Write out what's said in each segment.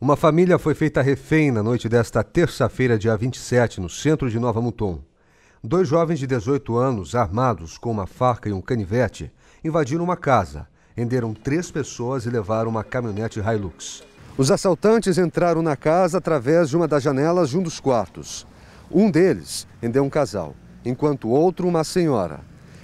Uma família foi feita refém na noite desta terça-feira, dia 27, no centro de Nova Mutum. Dois jovens de 18 anos, armados com uma faca e um canivete, invadiram uma casa, renderam três pessoas e levaram uma caminhonete Hilux. Os assaltantes entraram na casa através de uma das janelas de um dos quartos. Um deles rendeu um casal, enquanto o outro uma senhora.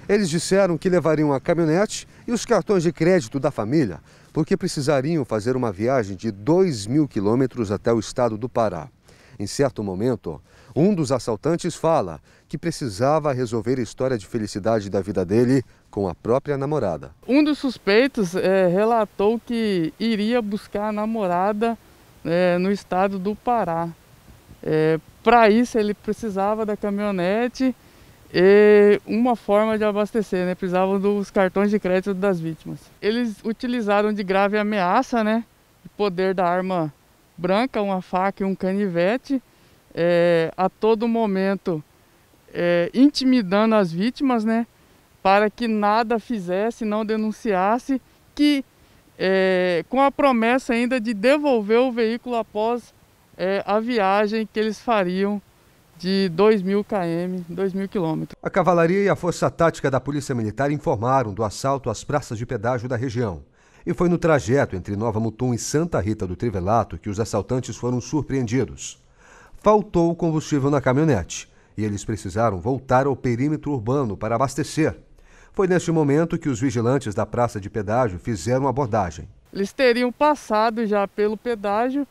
Eles disseram que levariam a caminhonete e os cartões de crédito da família, porque precisariam fazer uma viagem de 2 mil quilômetros até o estado do Pará. Em certo momento, um dos assaltantes fala que precisava resolver a história de felicidade da vida dele com a própria namorada. Um dos suspeitos é, relatou que iria buscar a namorada é, no estado do Pará. É, eh, Para isso, ele precisava da caminhonete e uma forma de abastecer, né? Precisavam dos cartões de crédito das vítimas. Eles utilizaram de grave ameaça, né? O poder da arma branca, uma faca e um canivete, é, a todo momento é, intimidando as vítimas, né? Para que nada fizesse, não denunciasse, que é, com a promessa ainda de devolver o veículo após é, a viagem que eles fariam de 2 mil km, 2 mil quilômetros. A cavalaria e a força tática da Polícia Militar informaram do assalto às praças de pedágio da região. E foi no trajeto entre Nova Mutum e Santa Rita do Trivelato que os assaltantes foram surpreendidos. Faltou combustível na caminhonete e eles precisaram voltar ao perímetro urbano para abastecer. Foi neste momento que os vigilantes da praça de pedágio fizeram a abordagem. Eles teriam passado já pelo pedágio,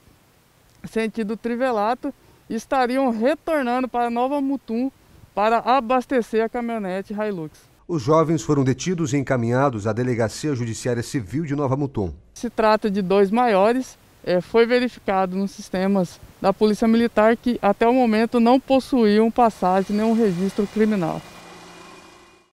sentido Trivelato, estariam retornando para Nova Mutum para abastecer a caminhonete Hilux. Os jovens foram detidos e encaminhados à Delegacia Judiciária Civil de Nova Mutum. Se trata de dois maiores. É, foi verificado nos sistemas da Polícia Militar que até o momento não possuíam passagem nenhum registro criminal.